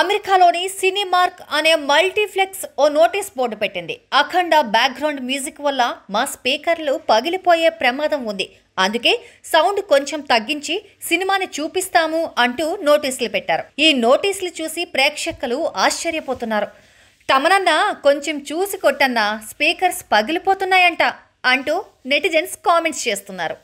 అమెరికాలోని సినీమార్క్ అనే మల్టీప్లెక్స్ ఓ notice board పెట్టింది అఖండ బ్యాక్గ్రౌండ్ మ్యూజిక్ వల్ల మా స్పీకర్లు పగిలిపోయే ప్రమాదం ఉంది అందుకే సౌండ్ కొంచెం తగ్గించి సినిమాని చూపిస్తాము అంటూ నోటీసులు పెట్టారు ఈ నోటీసులు చూసి ప్రేక్షకులు ఆశ్చర్యపోతున్నారు తమనన్నా కొంచెం చూసి కొట్టన్నా స్పీకర్స్ పగిలిపోతున్నాయంట అంటూ నెటిజన్స్ కామెంట్స్ చేస్తున్నారు